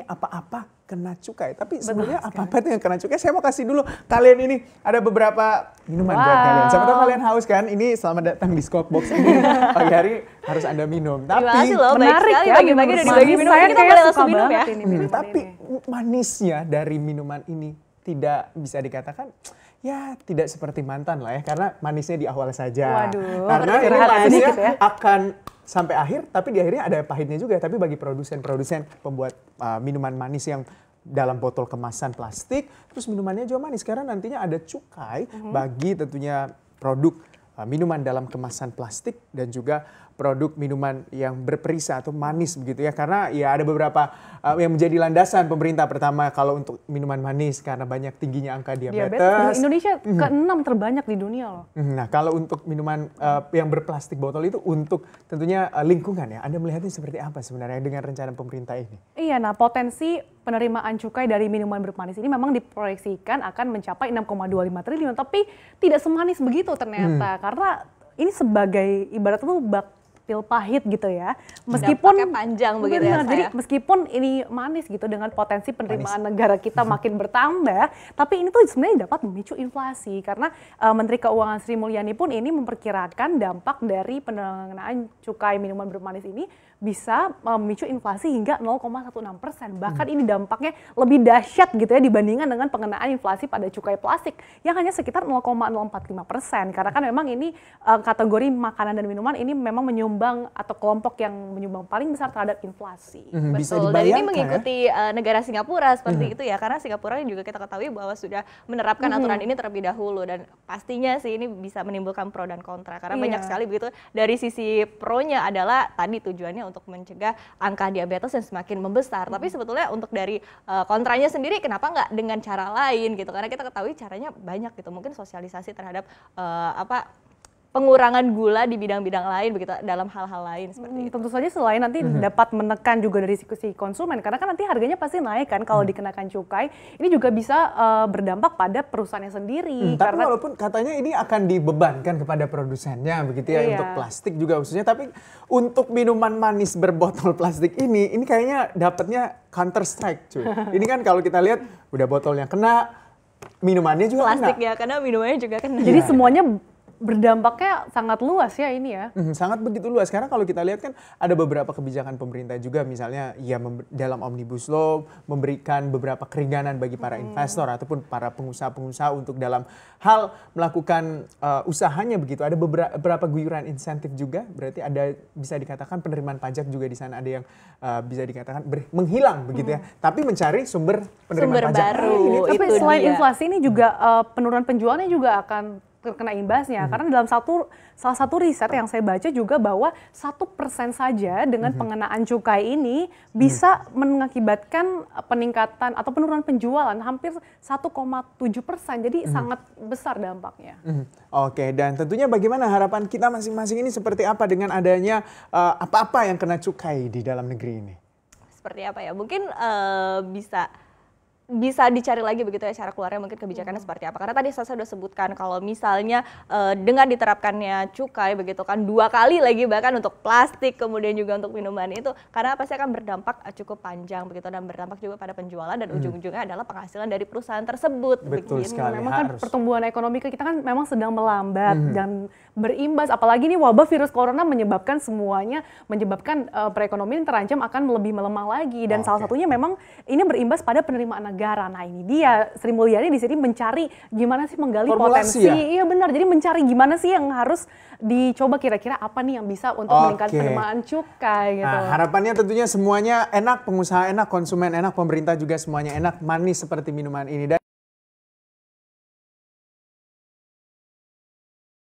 ini apa-apa kena cukai. Tapi sebenarnya apa-apa itu yang kena cukai. Saya mau kasih dulu kalian ini ada beberapa minuman wow. buat kalian. Sama tahu kalian haus kan? Ini selamat datang di Box ini pagi hari harus Anda minum. Tapi loh, menarik ya bagi-bagi dari minum. Saya kita boleh langsung minum ya. Ini, tapi manisnya dari minuman ini tidak bisa dikatakan ya tidak seperti mantan lah ya karena manisnya di awal saja. Waduh, karena ini manisnya ya. akan sampai akhir tapi di akhirnya ada pahitnya juga ya. tapi bagi produsen-produsen pembuat uh, minuman manis yang dalam botol kemasan plastik terus minumannya juga manis karena nantinya ada cukai mm -hmm. bagi tentunya produk uh, minuman dalam kemasan plastik dan juga produk minuman yang berperisa atau manis begitu ya karena ya ada beberapa uh, yang menjadi landasan pemerintah pertama kalau untuk minuman manis karena banyak tingginya angka diabetes. diabetes. Di Indonesia mm. keenam terbanyak di dunia loh. Hmm, nah kalau untuk minuman uh, yang berplastik botol itu untuk tentunya uh, lingkungan ya. Anda melihatnya seperti apa sebenarnya dengan rencana pemerintah ini? Iya, nah potensi penerimaan cukai dari minuman bermanis ini memang diproyeksikan akan mencapai 6,25 triliun, tapi tidak semanis begitu ternyata hmm. karena ini sebagai ibarat tuh bak pil pahit gitu ya. Meskipun Dampaknya panjang begitu ya. Saya. Jadi ya? meskipun ini manis gitu dengan potensi penerimaan manis. negara kita makin bertambah, tapi ini tuh sebenarnya dapat memicu inflasi karena uh, Menteri Keuangan Sri Mulyani pun ini memperkirakan dampak dari penerimaan cukai minuman bermanis ini bisa eh, memicu inflasi hingga 0,16 persen. Bahkan hmm. ini dampaknya lebih dahsyat gitu ya dibandingkan dengan pengenaan inflasi pada cukai plastik yang hanya sekitar 0,045 persen. Karena kan memang ini uh, kategori makanan dan minuman ini memang menyumbang penyumbang atau kelompok yang menyumbang paling besar terhadap inflasi. Hmm, Betul. Bisa Dan ini ya. mengikuti ya? negara Singapura seperti hmm. itu ya karena Singapura yang juga kita ketahui bahwa sudah menerapkan hmm. aturan ini terlebih dahulu dan pastinya sih ini bisa menimbulkan pro dan kontra karena yeah. banyak sekali begitu dari sisi pro-nya adalah tadi tujuannya untuk mencegah angka diabetes yang semakin membesar. Hmm. Tapi mhm. sebetulnya untuk dari eh, kontranya sendiri kenapa nggak dengan cara lain gitu karena kita ketahui caranya banyak gitu mungkin sosialisasi terhadap uh, apa pengurangan gula di bidang-bidang lain begitu dalam hal-hal lain seperti hmm, itu. Tentu saja selain nanti mm -hmm. dapat menekan juga dari si konsumen karena kan nanti harganya pasti naik kan kalau mm. dikenakan cukai ini juga bisa uh, berdampak pada perusahaannya sendiri. Mm, karena... Tapi walaupun katanya ini akan dibebankan kepada produsennya begitu ya iya. untuk plastik juga khususnya tapi untuk minuman manis berbotol plastik ini ini kayaknya dapatnya counter strike cuy. ini kan kalau kita lihat udah botolnya kena minumannya juga plastik kena. ya karena minumannya juga kena. Jadi iya. semuanya berdampaknya sangat luas ya ini ya. Mhm, sangat begitu luas karena kalau kita lihat kan ada beberapa kebijakan pemerintah juga misalnya ya dalam omnibus law memberikan beberapa keringanan bagi para hmm. investor ataupun para pengusaha-pengusaha untuk dalam hal melakukan uh, usahanya begitu. Ada beberapa guyuran insentif juga berarti ada bisa dikatakan penerimaan pajak juga di sana ada yang uh, bisa dikatakan menghilang begitu ya. Mhm. Tapi mencari sumber penerimaan sumber pajak baru. Nah, ini, tapi selain dia. inflasi ini juga uh, penurunan penjualannya juga akan terkena imbasnya. Hmm. Karena dalam satu salah satu riset yang saya baca juga bahwa satu persen saja dengan hmm. pengenaan cukai ini bisa hmm. mengakibatkan eh, peningkatan atau penurunan penjualan hampir 1,7 persen. Jadi hmm. sangat besar dampaknya. Hmm. Oke, okay. dan tentunya bagaimana harapan kita masing-masing ini seperti apa dengan adanya eh, apa-apa uh, yang kena cukai di dalam negeri ini? Seperti apa ya? Mungkin uh, bisa bisa dicari lagi begitu ya cara keluarnya mungkin kebijakannya hmm. seperti apa karena tadi saya sudah sebutkan kalau misalnya e, dengan diterapkannya cukai begitu kan dua kali lagi bahkan untuk plastik kemudian juga untuk minuman itu karena pasti akan berdampak eh, cukup panjang begitu dan berdampak juga pada penjualan dan hmm. ujung-ujungnya adalah penghasilan dari perusahaan tersebut betul begini. sekali memang kan pertumbuhan ekonomi kita kan memang sedang melambat hmm. dan berimbas apalagi ini wabah virus corona menyebabkan semuanya menyebabkan uh, perekonomian terancam akan lebih melemah lagi dan okay. salah satunya memang ini berimbas pada penerimaan negara negara. Nah ini dia Sri Mulyani di sini mencari gimana sih menggali Formulasi potensi. Ya? Iya benar. Jadi mencari gimana sih yang harus dicoba kira-kira apa nih yang bisa untuk okay. meningkatkan penerimaan cukai nah, gitu. Nah, harapannya tentunya semuanya enak, pengusaha enak, konsumen enak, pemerintah juga semuanya enak, manis seperti minuman ini. Dan